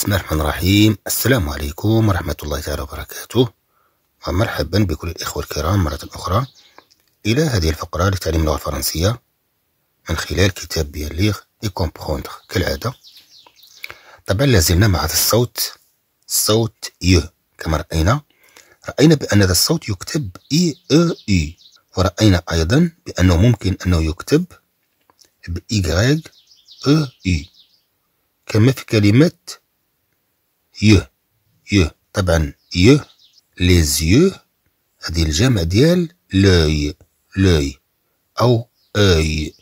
بسم الله الرحمن الرحيم السلام عليكم ورحمة الله تعالى وبركاته ومرحبا بكل الإخوة الكرام مرة أخرى إلى هذه الفقرة لتعليم اللغة الفرنسية من خلال كتاب بيان ليغ كومبخوندر كالعادة طبعا لازلنا مع هذا الصوت صوت يو كما رأينا رأينا بأن هذا الصوت يكتب إي أو إي ورأينا أيضا بأنه ممكن أنه يكتب بإيغريغ أو إي كما في كلمة يه يه طبعا يه ليزيو هذه الجمع ديال لوي لوي او اي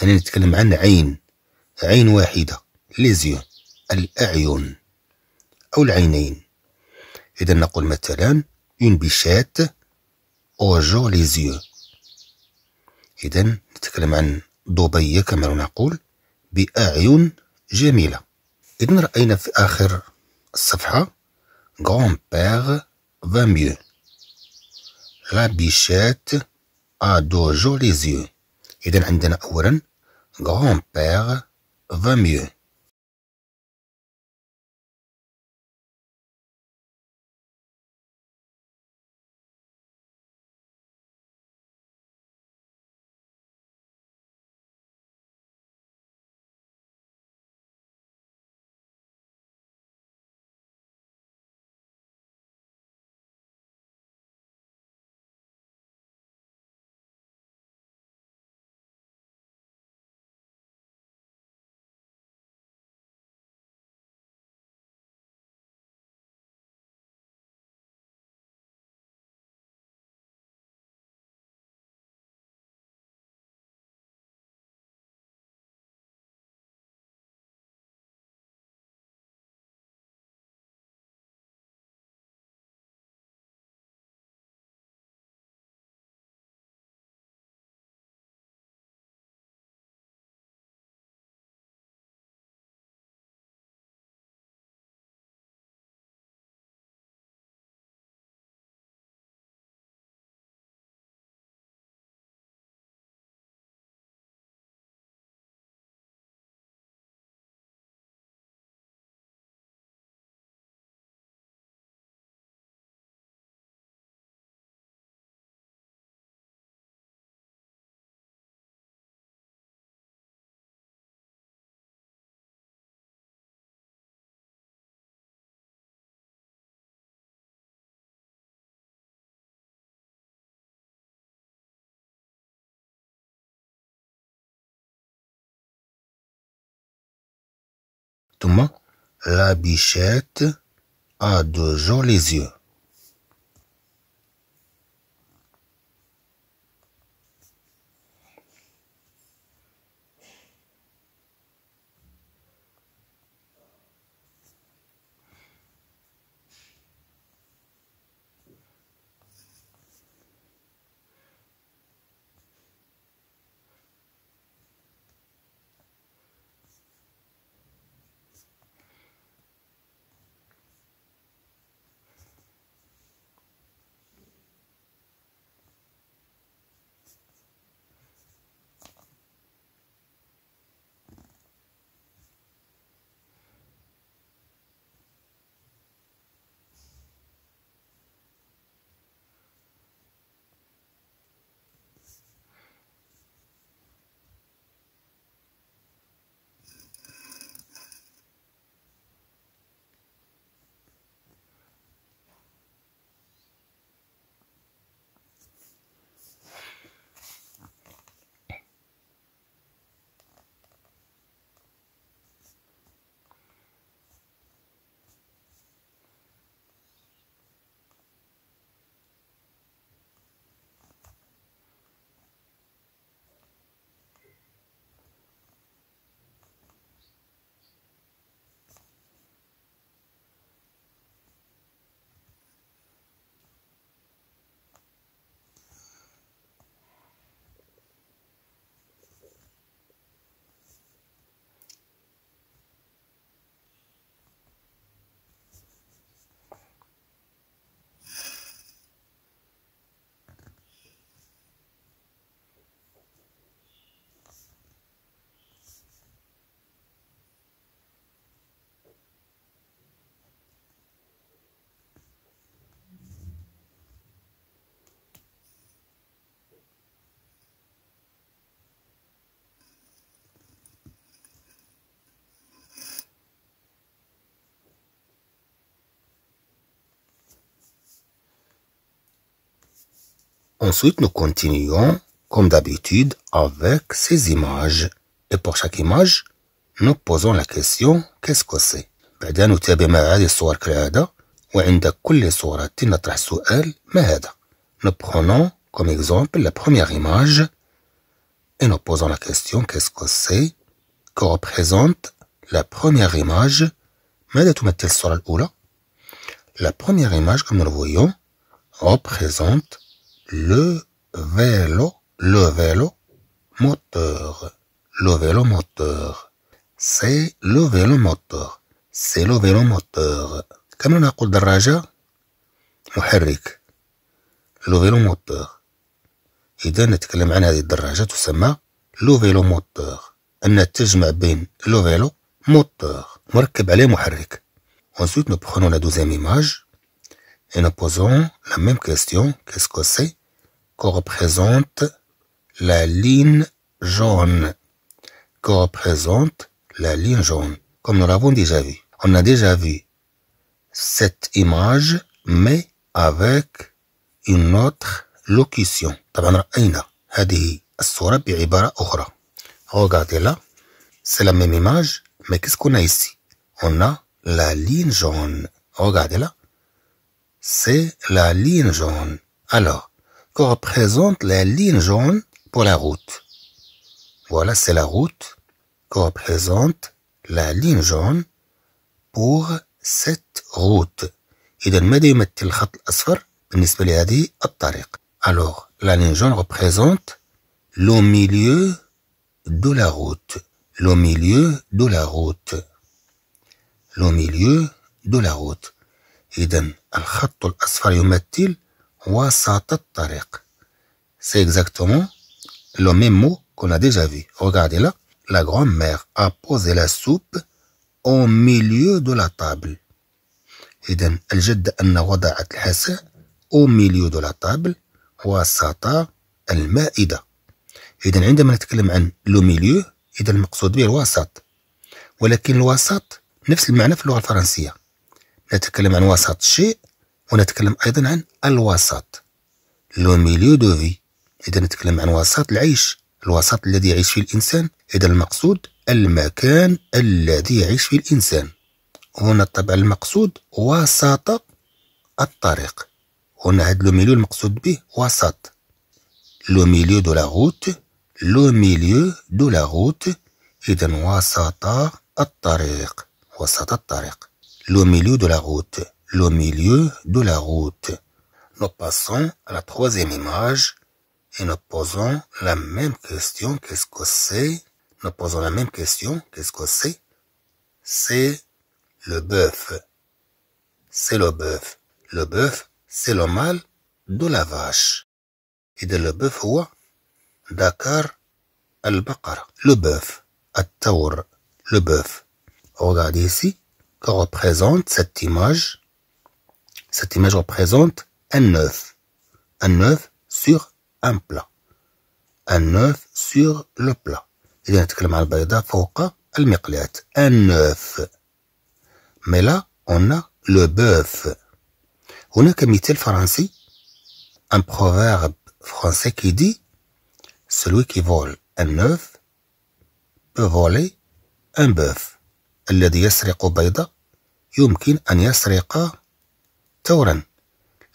يعني نتكلم عن عين عين واحده ليزيو الاعين او العينين اذا نقول مثلا اون بيشات اوجو ليزيو اذا نتكلم عن دبي كما نقول باعين جميله اذا راينا في اخر الصفحة غران بير va mieux. La bichette a de jolis yeux. إذا عندنا أولا grand père va mieux. la bichette a de les yeux. Ensuite, nous continuons, comme d'habitude, avec ces images. Et pour chaque image, nous posons la question qu'est-ce que c'est Nous prenons comme exemple la première image et nous posons la question qu'est-ce que c'est que représente la première image La première image, comme nous le voyons, représente le vélo, le vélo moteur, le vélo moteur. C'est le vélo moteur, c'est le vélo moteur. كما نقول دراجة محرك لو فيلو موتور إذا نتكلم عن هذه الدراجة تسمى لو فيلو موتور أنها تجمع بين لو فيلو موتور مركب عليه محرك Ensuite, nous prenons la deuxième image et nous posons la même question. Qu'est-ce que c'est que représente la ligne jaune, que représente la ligne jaune, comme nous l'avons déjà vu. On a déjà vu cette image, mais avec une autre locution. Regardez là, c'est la même image, mais qu'est-ce qu'on a ici On a la ligne jaune. Regardez là, c'est la ligne jaune. Alors, que représente la ligne jaune pour la route. Voilà, c'est la route que représente la ligne jaune pour cette route. Alors, la ligne jaune représente le milieu de la route. Le milieu de la route. Le milieu de la route. وسط الطريق سي اكزاكتومون لو ميم مو كون ديجا في vu. Regardez là, لا la grand ا بوزي لا سوب او ميليو دو لا طابل إذا الجدة أن وضعت الحساء او ميليو دو لا طابل وسط المائدة. إذا عندما نتكلم عن لو ميليو إذا المقصود به الوسط. ولكن الوسط نفس المعنى في اللغة الفرنسية. نتكلم عن وسط شيء ونتكلم أيضا عن الوسط لو ميليو دو في إذا نتكلم عن وسط العيش الوسط الذي يعيش فيه الإنسان إذا المقصود المكان الذي يعيش فيه الإنسان هنا طبعا المقصود وسط الطريق هنا هاد لو ميليو المقصود به وسط لو ميليو دو لا روت لو ميليو دو لا روت إذا وسط الطريق وسط الطريق لو ميليو دو لا روت لو ميليو دو لا روت Nous passons à la troisième image et nous posons la même question. Qu'est-ce que c'est Nous posons la même question. Qu'est-ce que c'est C'est le bœuf. C'est le bœuf. Le bœuf, c'est le mâle de la vache. Et de le bœuf, quoi Dakar al Bakar Le bœuf. at Le bœuf. Regardez ici que représente cette image. Cette image représente un œuf. Un œuf sur un plat. Un œuf sur le plat. إذا نتكلم على البيضة le المقلاة. Un œuf. Mais là, on a le bœuf. هناك il فرنسي. Un proverbe français qui dit Celui qui vole un œuf peut voler un bœuf. الذي يسرق بيضة يمكن أن يسرق ثورا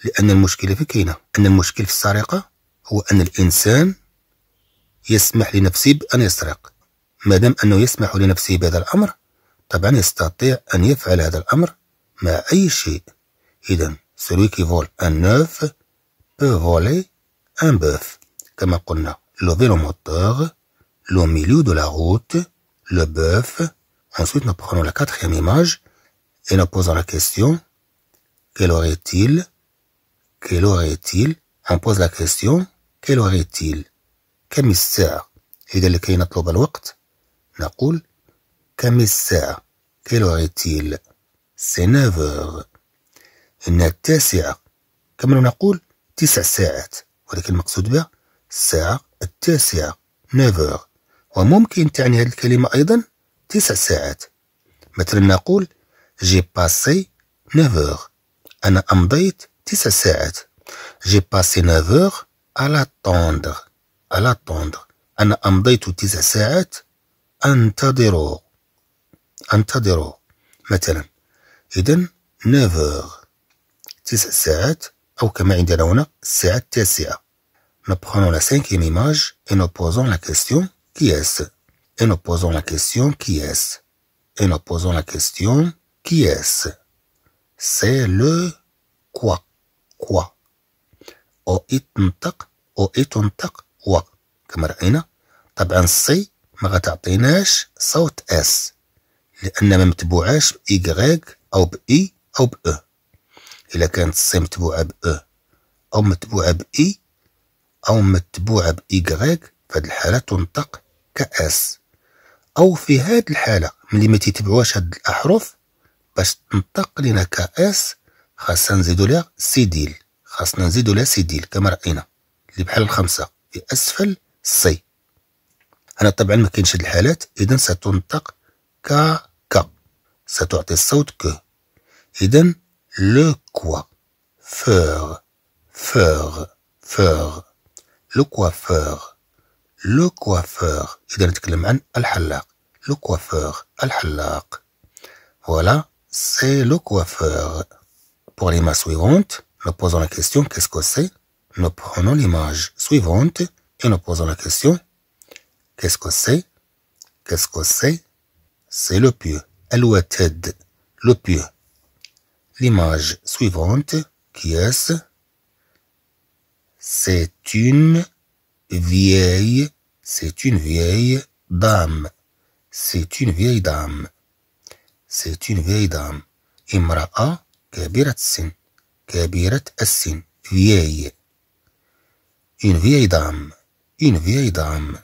لأن المشكلة في كاينة أن المشكل في السرقة هو أن الإنسان يسمح لنفسه بأن يسرق ما دام أنه يسمح لنفسه بهذا الأمر طبعا يستطيع أن يفعل هذا الأمر مع أي شيء إذا celui qui vole un œuf peut voler un bœuf كما قلنا le vélomoteur le milieu de la route le bœuf ensuite nous prenons la quatrième image et nous posons la question quel aurait-il Quel heure est-il on pose la question Quel heure est-il كم الساعة إذا لكي نطلب الوقت نقول كم الساعة كيل وغيتيل؟ est-il إنها التاسعة كما نقول تسع ساعات ولكن المقصود بها الساعة التاسعة 9 وممكن تعني هذه الكلمة أيضا تسع ساعات مثلا نقول جي باسي 9 أنا أمضيت J'ai passé 9 heures à l'attendre. À l'attendre. أنا أمضيت تسع ساعات أنتظر أنتظر مثلا 9 heures. ساعات أو كما Nous prenons la cinquième image et nous posons la question qui est-ce Et nous posons la question qui est-ce Et nous posons la question qui est-ce C'est le quoi كوا او اي تنطق او اي تنطق و كما راينا طبعا سي ما غتعطيناش صوت اس لان ما متبوعاش بايغريك او باي او بأ الا كانت سي متبوعه بأ او متبوعه باي او متبوعه بايغريك فهاد الحاله تنطق كاس او في هاد الحاله ملي ما تيتبعوهاش هاد الاحرف باش تنطق لنا كاس خاصنا نزيدو لها سيديل خاصنا نزيدو لها سيديل كما راينا اللي بحال الخمسه في اسفل سي هنا طبعا ما كاينش هاد الحالات اذا ستنطق كا كا ستعطي الصوت كو اذا لو كوا فور فور فور لو كوافور لو كوافور اذا نتكلم عن الحلاق لو كوافور الحلاق فوالا سي لو كوافور pour l'image suivante, nous posons la question qu'est-ce que c'est Nous prenons l'image suivante et nous posons la question qu'est-ce que c'est Qu'est-ce que c'est C'est le pieu. Alouated, e le pieu. L'image suivante, qui est-ce C'est une vieille, c'est une vieille dame. C'est une vieille dame. C'est une vieille dame. Imra'a, كبيرة السن كبيرة السن فياي إن فيي دام إن فيي دام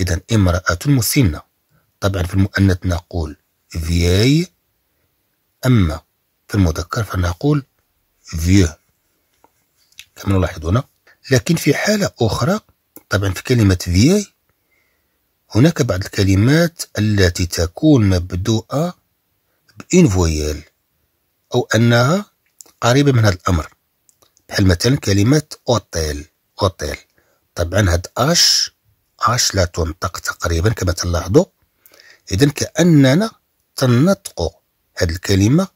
إذن امرأة مسنة طبعا في المؤنث نقول فياي أما في المذكر فنقول فيو كما نلاحظون لكن في حالة أخرى طبعا في كلمة فياي هناك بعض الكلمات التي تكون مبدوءة بإنفويال أو أنها قريبة من هذا الأمر بحال مثلا كلمة أوتيل أوتيل طبعا هاد أش أش لا تنطق تقريبا كما تلاحظوا إذا كأننا تنطق هاد الكلمة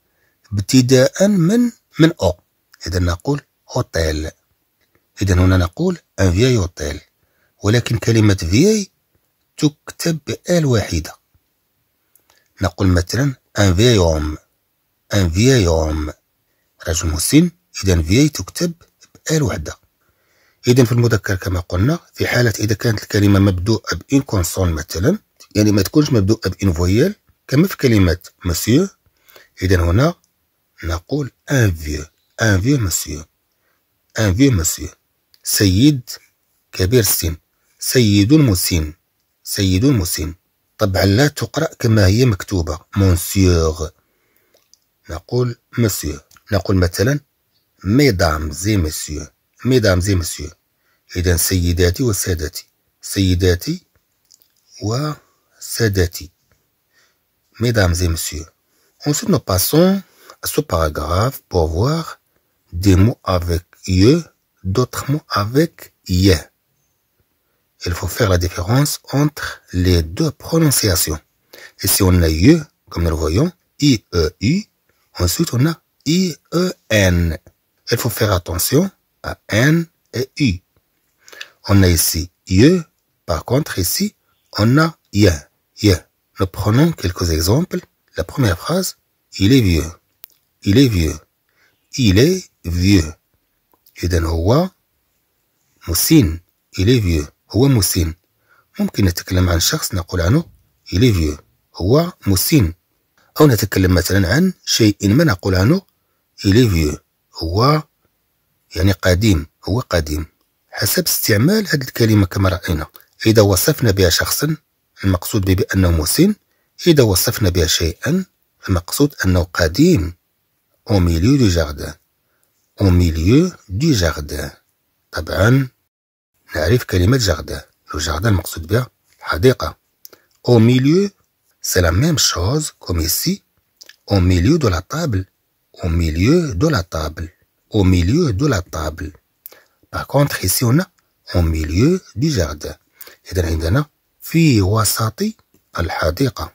ابتداء من من أو إذا نقول أوتيل إذا هنا نقول أن فيي أوتيل ولكن كلمة فيي تكتب بآل واحدة نقول مثلا أن فيي أوم انفيا يوم رجل مسن إذا انفيا تكتب بآل وحدة إذا في المذكر كما قلنا في حالة إذا كانت الكلمة مبدوءة بإن كونسون مثلا يعني ما تكونش مبدوءة بإن فويال كما في كلمة مسيو إذا هنا نقول ان ان فيو مسيو ان فيو مسيو سيد كبير السن سيد مسن سيد مسن طبعا لا تقرأ كما هي مكتوبة مونسيوغ نقول Mesdames et مثلا ميدام زي مسيو Et زي مسيو ou « سيداتي وسادتي ou « Mesdames et messieurs, ensuite nous passons à ce paragraphe pour voir des mots avec ye, d'autres mots avec ye. Il faut faire la différence entre les deux prononciations. Et si on a eu, comme nous le voyons, i-e-u, Ensuite, on a I, E, N. Il faut faire attention à N et U. On a ici IE. Par contre, ici, on a i, IE. Nous prenons quelques exemples. La première phrase, il est vieux. Il est vieux. Il est vieux. Il هو Il est vieux. vieux. Moussine. ممكن نتكلم Il شخص نقول Il est vieux. أو نتكلم مثلا عن شيء ما نقول عنه إلي فيو هو يعني قديم هو قديم حسب استعمال هذه الكلمة كما رأينا إذا وصفنا بها شخصا المقصود به بأنه مسن إذا وصفنا بها شيئا المقصود أنه قديم أو ميليو دو جاردان أو ميليو دو جاردان طبعا نعرف كلمة جاردان لو جاردان المقصود بها الحديقة أو ميليو C'est la même chose comme ici, au milieu de la table, au milieu de la table, au milieu de la table. Par contre, ici, on a au milieu du jardin. إذا عندنا في وسط الحديقة.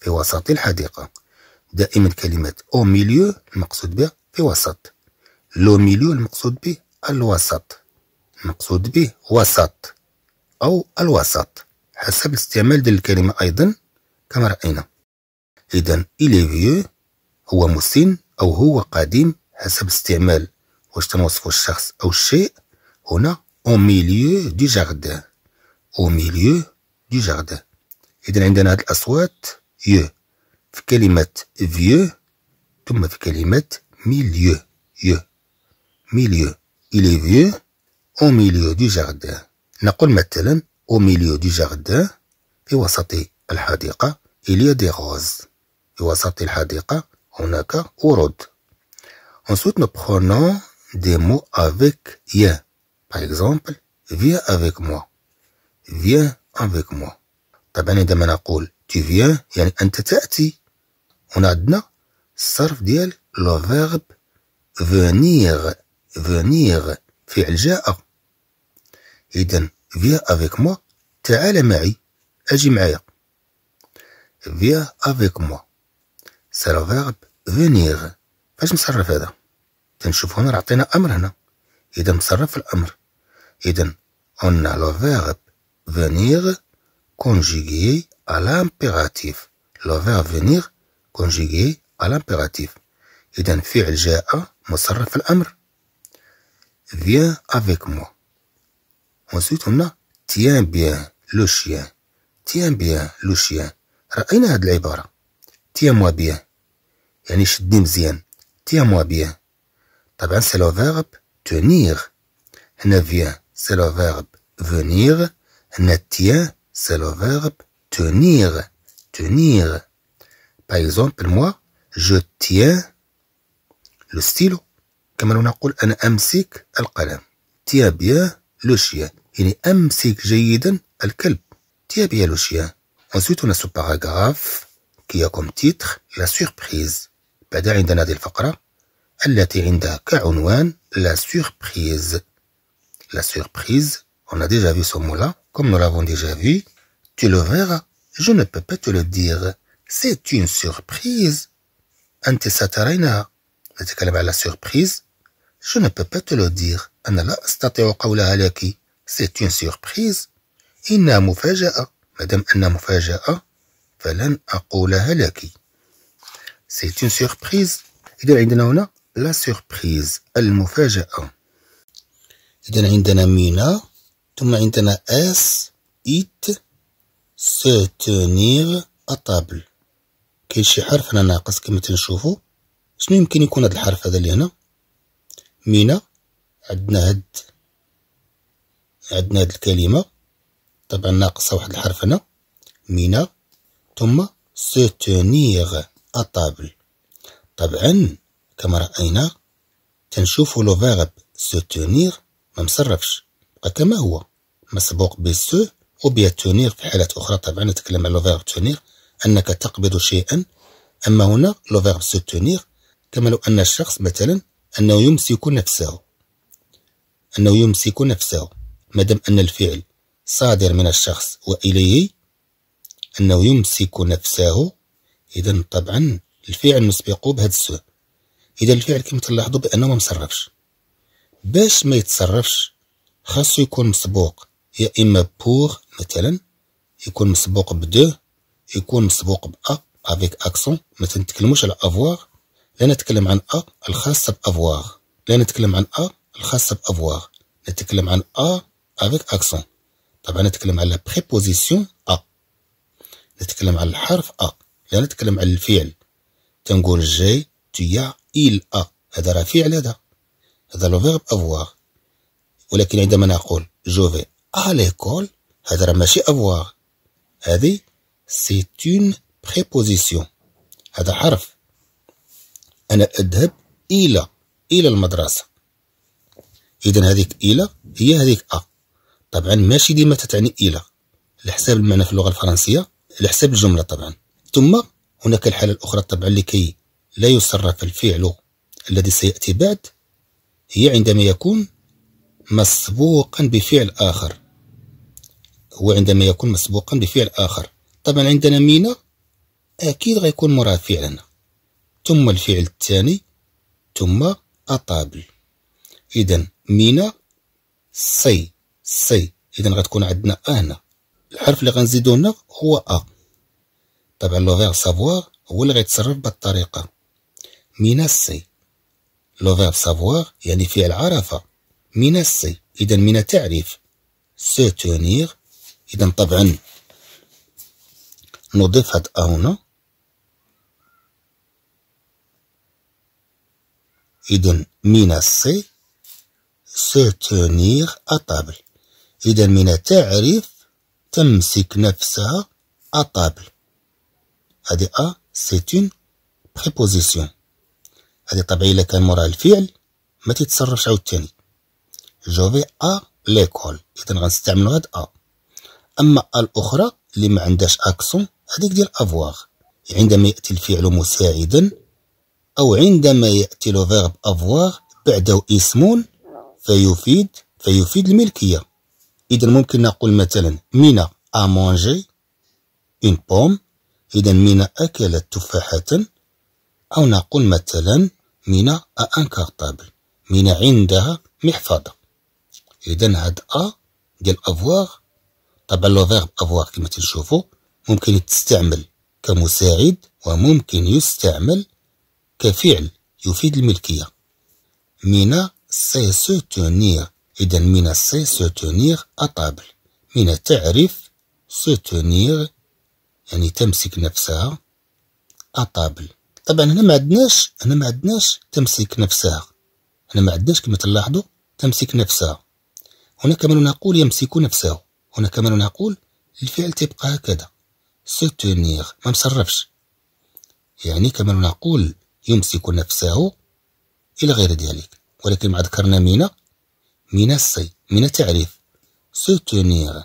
في وسط الحديقة. دائما كلمة او ميليو المقصود بها في وسط. لو ميليو المقصود به الوسط. المقصود به وسط أو الوسط. حسب الاستعمال ديال الكلمة أيضا كما رأينا إذا إلي فيو هو مسن أو هو قديم حسب استعمال واش تنوصفو الشخص أو الشيء هنا أو ميليو دي جاردان أو ميليو دي جاردان إذا عندنا هاد الأصوات يو في كلمة فيو ثم في كلمة ميليو يو ميليو إلي فيو أو ميليو دي جاردان نقول مثلا أو ميليو دي جاردان في وسط الحديقة Il y a des roses. Et au centre de la il y a des oiseaux. Ensuite, nous prenons des mots avec « ya ». Par exemple, viens avec moi. Viens avec moi. D'abord, quand on tu viens », c'est « tu viens ». On a dedans le verbe « venir ».« Venir ». Fait le genre. viens avec moi. Viens avec moi. Viens avec moi viens avec moi. C'est le verbe venir. فاش نصرف هذا؟ إذا هنا عطينا أمر هنا. on a le verbe venir conjugué à l'impératif. Le verbe venir conjugué à l'impératif. إذا فعل جاء مصرف الأمر. Viens avec moi. Ensuite, on a tiens bien le chien. Tiens bien le chien. رأينا هاد العبارة تياموا بيه يعني شدني مزيان تياموا بيه طبعا سي لو فيرب تونيغ هنا فيان سي لو فيرب فونيغ هنا تيان سي لو فيرب تونيغ تونيغ باغ اكزومبل موا جو تيان لو ستيلو كما لو نقول انا امسك القلم تيان بيان لو شيان يعني امسك جيدا الكلب تيان بيان لو شيان Ensuite, on a ce paragraphe qui a comme titre La surprise. La surprise. La surprise, on a déjà vu ce mot-là, comme nous l'avons déjà vu. Tu le verras, je ne peux pas te le dire. C'est une surprise. la surprise. Je ne peux pas te le dire. C'est une surprise. Inna مادام أنها مفاجأة فلن أقولها لك سيت اون سيربريز إذا عندنا هنا لا سيربريز المفاجأة إذا عندنا مينا ثم عندنا اس إت سو أطابل كاين شي حرف هنا ناقص كما تنشوفو شنو يمكن يكون هاد الحرف هذا اللي هنا مينا عندنا هاد عندنا هاد الكلمة طبعا ناقصة واحد الحرف هنا مينا ثم سوتونيغ أطابل طبعا كما رأينا تنشوفو لو فيرب سوتونيغ ما مصرفش بقى كما هو مسبوق بسو بيتونيغ في حالات أخرى طبعا نتكلم على لو فيرب تونيغ أنك تقبض شيئا أما هنا لو فيرب سوتونيغ كما لو أن الشخص مثلا أنه يمسك نفسه أنه يمسك نفسه مادام أن الفعل صادر من الشخص وإليه أنه يمسك نفسه إذا طبعا الفعل نسبقه بهذا السوء إذا الفعل كما تلاحظوا بأنه ما مصرفش باش ما يتصرفش خاصو يكون مسبوق يا إما بور مثلا يكون مسبوق بدو يكون مسبوق بأ افيك اكسون ما تنتكلموش على افواغ لا نتكلم عن أ الخاصة بأفواغ لا نتكلم عن أ الخاصة بأفواغ نتكلم عن أ افيك اكسون طبعا نتكلم على بريبوزيسيون أ نتكلم على الحرف أ لا نتكلم على الفعل تنقول جاي تيا إل أ هذا راه فعل هذا هذا لو فيرب أفواغ ولكن عندما نقول جو في أ ليكول هذا راه ماشي أفواغ هذه سي اون بريبوزيسيون هذا حرف أنا أذهب إلى إلى المدرسة إذا هذيك إلى هي هذيك أ طبعا ماشي ديما تتعني إلى على حساب المعنى في اللغة الفرنسية على حساب الجملة طبعا ثم هناك الحالة الأخرى طبعا لكي لا يصرف الفعل الذي سيأتي بعد هي عندما يكون مسبوقا بفعل آخر هو عندما يكون مسبوقا بفعل آخر طبعا عندنا مينا أكيد غيكون مراد فعلنا ثم الفعل الثاني ثم أطابل إذا مينا سي سي اذا غتكون عندنا ا هنا الحرف اللي غنزيدو هنا هو ا طبعا لو فيغ سافوار هو اللي غيتصرف بهاد الطريقه من سي لو فيغ سافوار يعني فعل عرفه من سي اذا من تعريف سوتونير اذا طبعا نضيف هاد ا هنا اذا من سي سوتونير ا طابل إذا من تعرف تمسك نفسها أطابل هذه أ سي اون بريبوزيسيون هذه طبيعية إلا كان موراها الفعل ما تتصرفش عاوتاني جو في أ ليكول إذا غنستعملو هاد أ أما أ الأخرى اللي ما عندهاش أكسون هذيك ديال أفواغ يعني عندما يأتي الفعل مساعدا أو عندما يأتي لو فيرب أفواغ بعده اسم فيفيد فيفيد الملكيه إذا ممكن نقول مثلا مينا أمونجي إن بوم إذا مينا أكلت تفاحة أو نقول مثلا مينا أن كارطابل مينا عندها محفظة إذا هاد أ ديال أفواغ طبعا لو فيرب أفواغ كما تنشوفو ممكن تستعمل كمساعد وممكن يستعمل كفعل يفيد الملكية مينا سي سو تونير إذا من السي سوتونيغ أطابل من التعريف سوتونيغ يعني تمسك نفسها أطابل طبعا هنا ما عندناش هنا ما عندناش تمسك نفسها هنا ما عندناش كما تلاحظوا تمسك نفسها هنا كمان نقول يمسك نفسه هنا كمان نقول الفعل تبقى هكذا سوتونيغ ما مصرفش يعني كما نقول يمسك نفسه إلى غير ذلك ولكن ما ذكرنا مينا من الصي من تعريف سوتونير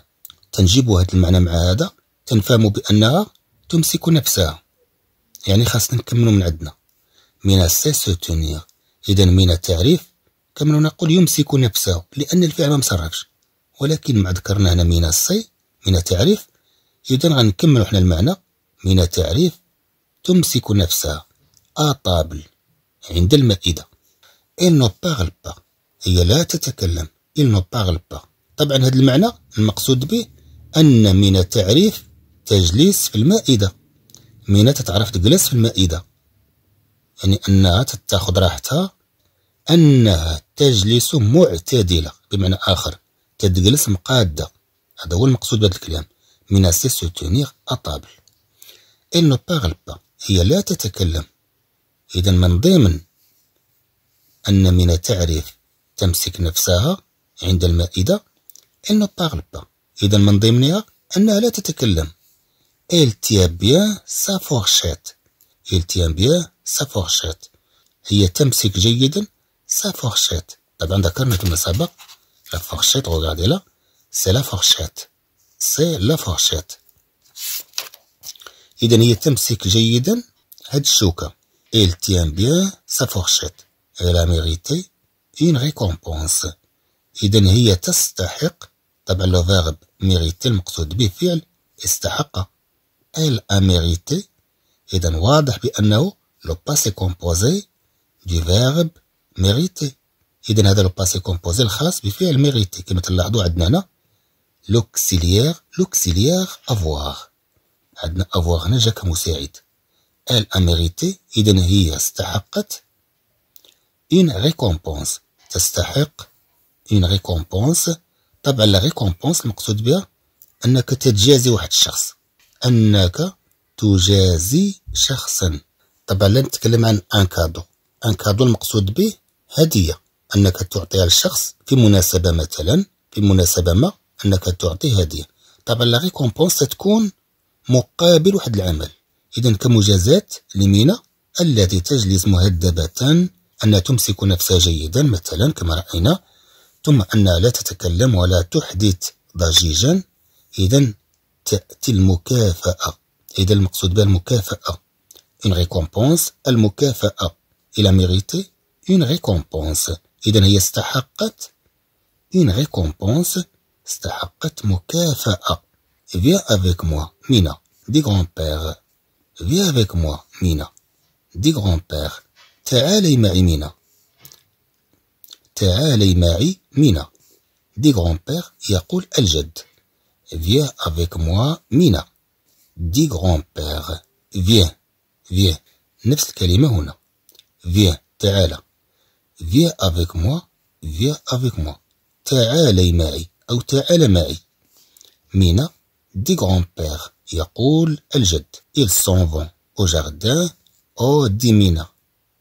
تنجيبو هذا المعنى مع هذا تنفهمو بأنها تمسك نفسها يعني خاصنا نكملو من عندنا من الصي سوتونير إذا من التعريف كما نقول يمسك نفسه لأن الفعل ما مصرفش ولكن مع ذكرنا هنا من الصي من التعريف إذا غنكملو حنا المعنى من التعريف تمسك نفسها أطابل عند المائدة إل نو بارل با هي لا تتكلم il نو parle با طبعا هذا المعنى المقصود به أن من تعريف تجليس في المائدة من تتعرف تجلس في المائدة يعني أنها تتاخذ راحتها أنها تجلس معتدلة بمعنى آخر تجلس مقادة هذا هو المقصود بهذا الكلام من سي سوتونيغ أطابل إل نو باغل با هي لا تتكلم إذا من ضمن أن من تعرف تمسك نفسها عند المائدة إن با إذا من ضمنها أنها لا تتكلم إل تيام بيان سا فورشيت إل تيام بيان سا فورشيت هي تمسك جيدا سا فورشيت طبعا ذكرنا فيما سبق لا فورشيت غوغادي لا سي لا فورشيت سي لا فورشيت إذا هي تمسك جيدا هاد الشوكة إل تيام بيان سا فورشيت إلا ميغيتي une récompense إذا هي تستحق طبعا لو فيرب ميريتي المقصود به فعل استحق ال a ميريتي إذا واضح بأنه لو باسي كومبوزي دي فيرب ميريتي إذا هذا لو باسي كومبوزي الخاص بفعل ميريتي كما تلاحظوا عندنا هنا لوكسيليير لوكسيليير افواغ عندنا افواغ هنا جا كمساعد ال a ميريتي إذا هي استحقت une ريكومبونس تستحق اون ريكومبونس طبعا لا ريكومبونس المقصود بها انك تجازي واحد الشخص انك تجازي شخصا طبعا لا نتكلم عن ان كادو ان كادو المقصود به هديه انك تعطيها للشخص في مناسبه مثلا في مناسبه ما انك تعطي هديه طبعا لا ريكومبونس تكون مقابل واحد العمل اذا كمجازات لمينا التي تجلس مهدبه أن تمسك نفسها جيدا مثلا كما رأينا ثم أن لا تتكلم ولا تحدث ضجيجا إذا تأتي المكافأة إذا المقصود بها المكافأة une récompense المكافأة إلى ميريتي mérité une récompense إذا هي استحقت une récompense استحقت مكافأة viens avec moi Mina دي grand-père viens avec moi Mina dis grand-père تعالي معي مينا تعالي معي مينا دي غرانبير يقول الجد viens افيك موا مينا دي غرانبير viens viens نفس الكلمة هنا viens تعالى viens افيك موا viens افيك موا تعالي معي أو تعال معي مينا دي غرانبير يقول الجد ils s'en vont au jardin oh دي مينا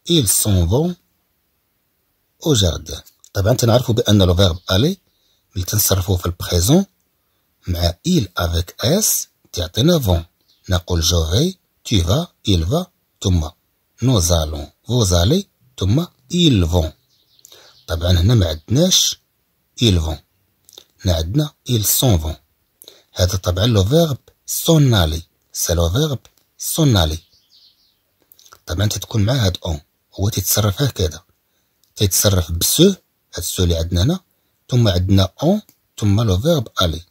ils s'en vont au jardin طبعا تنعرفوا بان لو فيرب الي ملي تنصرفوه في البريزون مع il افيك اس تعطينا فون نقول جو في tu vas il va ثم nous allons vous allez ثم ils vont طبعا هنا ما عندناش ils vont هنا عندنا ils s'en vont هذا طبعا لو فيرب s'en aller سي لو فيرب s'en aller طبعا تتكون مع هاد اون هو تيتصرف هكذا تيتصرف بسو هاد السو اللي عندنا هنا ثم عندنا اون ثم لو فيرب الي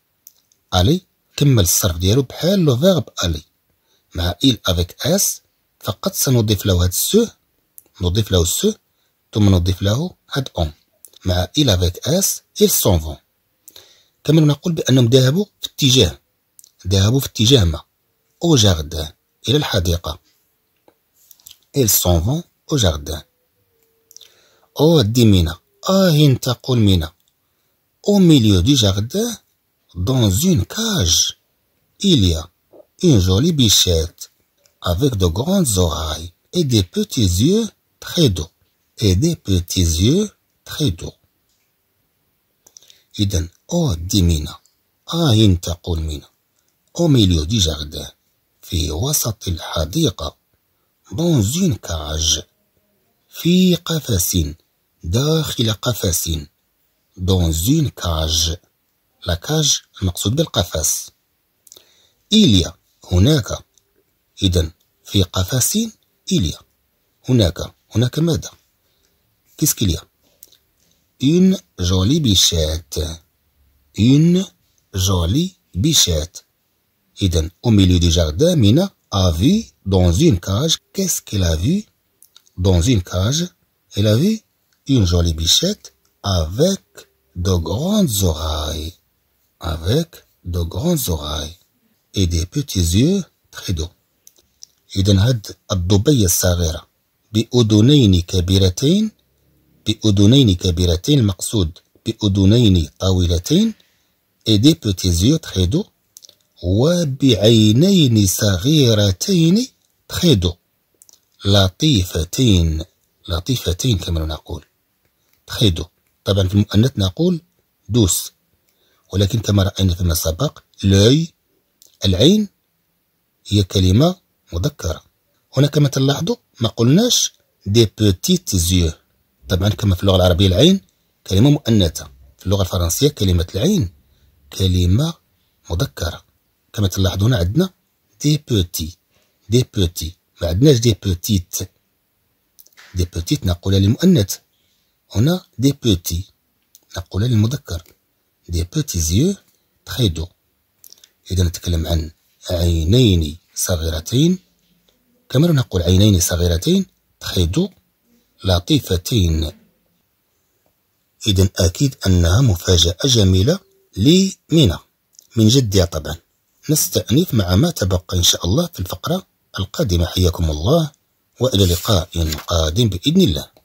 الي كمل الصرف ديالو بحال لو فيرب الي مع ايل افيك اس فقط سنضيف له هاد السو نضيف له السو ثم نضيف له هاد اون مع ايل افيك اس ايل سون فون كما نقول بانهم ذهبوا في اتجاه ذهبوا في اتجاه ما او جاردان الى الحديقه ايل سون فون au jardin. Oh, oh, au milieu du jardin, dans une cage, il y a une jolie bichette avec de grandes oreilles et des petits yeux très doux et des petits yeux très doux. iden, oh, milieu du jardin dans une milieu du في قفص داخل قفص dans une cage la cage المقصود بالقفص il y a هناك إذا في قفص il y a هناك هناك ماذا qu'est-ce qu'il y a une jolie bichette une jolie bichette إذا au milieu du jardin Mina a vu dans une cage qu'est-ce qu'elle a vu dans une cage, elle avait une jolie bichette avec de grandes oreilles, avec de grandes oreilles et des petits yeux très doux. إذا هاد الضبية الصغيرة بأذنين كبيرتين بأذنين كبيرتين المقصود بأذنين طويلتين et des petits yeux très doux وبعينين صغيرتين très doux لطيفتين لطيفتين كما نقول تخيدوا طبعا في المؤنث نقول دوس ولكن كما رأينا فيما سبق لوي العين هي كلمة مذكرة هنا كما تلاحظوا ما قلناش دي بوتيت زيو طبعا كما في اللغة العربية العين كلمة مؤنثة في اللغة الفرنسية كلمة العين كلمة مذكرة كما تلاحظون عندنا دي بوتي دي بوتي ما عندناش دي بوتيت دي بوتيت نقولها للمؤنث هنا دي بوتي نقولها للمذكر دي بوتي زيو تخيدو إذا نتكلم عن عينين صغيرتين كما نقول عينين صغيرتين تخيدو لطيفتين إذا أكيد أنها مفاجأة جميلة لمينا من جدها طبعا نستأنف مع ما تبقى إن شاء الله في الفقرة القادمة حياكم الله وإلى لقاء قادم بإذن الله